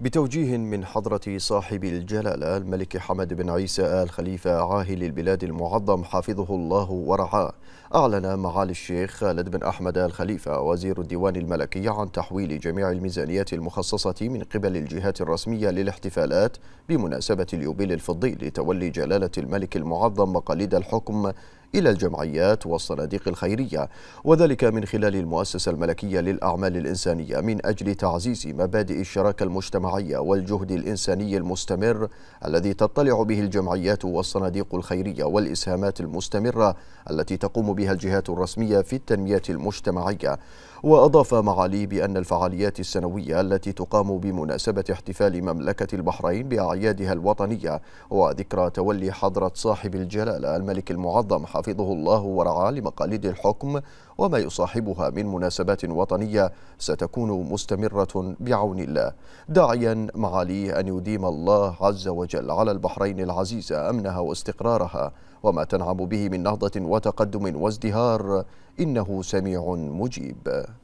بتوجيه من حضرة صاحب الجلالة الملك حمد بن عيسى آل خليفة عاهل البلاد المعظم حفظه الله ورعاه أعلن معالي الشيخ خالد بن أحمد آل خليفة وزير الديوان الملكي عن تحويل جميع الميزانيات المخصصة من قبل الجهات الرسمية للاحتفالات بمناسبة اليوبيل الفضي لتولي جلالة الملك المعظم مقاليد الحكم إلى الجمعيات والصناديق الخيرية وذلك من خلال المؤسسة الملكية للأعمال الإنسانية من أجل تعزيز مبادئ الشراكة المجتمعية والجهد الإنساني المستمر الذي تطلع به الجمعيات والصناديق الخيرية والإسهامات المستمرة التي تقوم بها الجهات الرسمية في التنمية المجتمعية وأضاف معالي بأن الفعاليات السنوية التي تقام بمناسبة احتفال مملكة البحرين بأعيادها الوطنية وذكرى تولي حضرة صاحب الجلالة الملك المعظم حفظه الله ورعاه لمقاليد الحكم وما يصاحبها من مناسبات وطنية ستكون مستمرة بعون الله داعيا معاليه أن يديم الله عز وجل على البحرين العزيزة أمنها واستقرارها وما تنعم به من نهضة وتقدم وازدهار إنه سميع مجيب